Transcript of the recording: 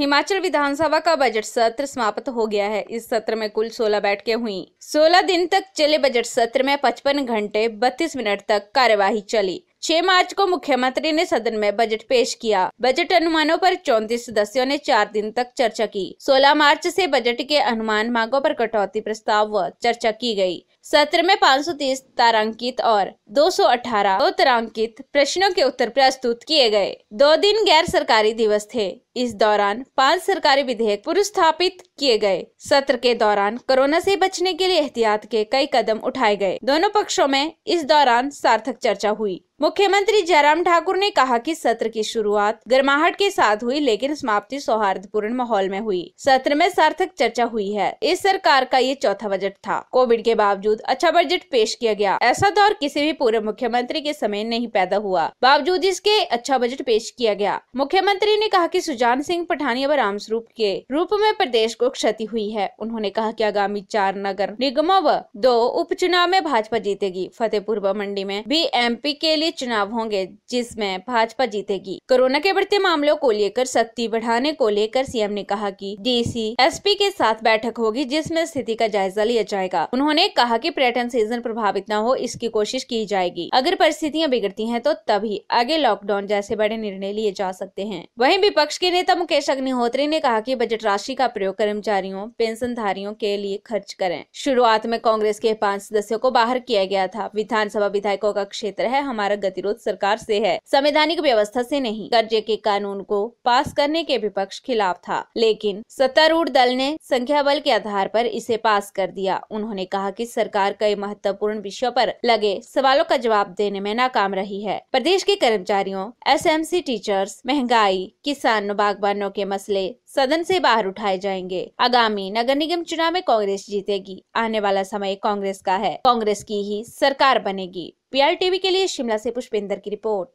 हिमाचल विधानसभा का बजट सत्र समाप्त हो गया है इस सत्र में कुल 16 बैठकें हुई 16 दिन तक चले बजट सत्र में 55 घंटे 32 मिनट तक कार्यवाही चली छह मार्च को मुख्यमंत्री ने सदन में बजट पेश किया बजट अनुमानों पर चौंतीस सदस्यों ने चार दिन तक चर्चा की 16 मार्च से बजट के अनुमान मांगों पर कटौती प्रस्ताव व चर्चा की गई। सत्र में 530 तारांकित और 218 सौ तारांकित प्रश्नों के उत्तर प्रस्तुत किए गए दो दिन गैर सरकारी दिवस थे इस दौरान पांच सरकारी विधेयक पुरस्थापित किए गए सत्र के दौरान कोरोना से बचने के लिए एहतियात के कई कदम उठाए गए दोनों पक्षों में इस दौरान सार्थक चर्चा हुई मुख्यमंत्री जयराम ठाकुर ने कहा कि सत्र की शुरुआत गर्माहट के साथ हुई लेकिन समाप्ति सौहार्दपूर्ण माहौल में हुई सत्र में सार्थक चर्चा हुई है इस सरकार का ये चौथा बजट था कोविड के बावजूद अच्छा बजट पेश किया गया ऐसा दौर किसी भी पूर्व मुख्यमंत्री के समय नहीं पैदा हुआ बावजूद इसके अच्छा बजट पेश किया गया मुख्यमंत्री ने कहा की सुजान सिंह पठानिया व रामस्वरूप के रूप में प्रदेश को क्षति हुई है उन्होंने कहा की आगामी चार नगर निगमों व दो उपचुनाव में भाजपा जीतेगी फतेहपुर व मंडी में भी एम के लिए चुनाव होंगे जिसमें भाजपा जीतेगी कोरोना के बढ़ते मामलों को लेकर सख्ती बढ़ाने को लेकर सीएम ने कहा कि डीसी एसपी के साथ बैठक होगी जिसमें स्थिति का जायजा लिया जाएगा उन्होंने कहा कि पर्यटन सीजन प्रभावित न हो इसकी कोशिश की जाएगी अगर परिस्थितियाँ बिगड़ती है तो तभी आगे लॉकडाउन जैसे बड़े निर्णय लिए जा सकते हैं वही विपक्ष के नेता मुकेश अग्निहोत्री ने कहा की बजट राशि का प्रयोग कर्मचारियों पेंशनधारियों के लिए खर्च करें शुरुआत में कांग्रेस के पाँच सदस्यों को बाहर किया गया था विधानसभा विधायकों का क्षेत्र है हमारा गतिरोध सरकार से है संवैधानिक व्यवस्था से नहीं कर्जे के कानून को पास करने के विपक्ष खिलाफ था लेकिन सत्तारूढ़ दल ने संख्या बल के आधार पर इसे पास कर दिया उन्होंने कहा कि सरकार कई महत्वपूर्ण विषयों पर लगे सवालों का जवाब देने में नाकाम रही है प्रदेश के कर्मचारियों सी टीचर्स महंगाई किसान बागवानों के मसले सदन से बाहर उठाए जाएंगे आगामी नगर निगम चुनाव में कांग्रेस जीतेगी आने वाला समय कांग्रेस का है कांग्रेस की ही सरकार बनेगी पीआरटीवी के लिए शिमला से पुष्पेंद्र की रिपोर्ट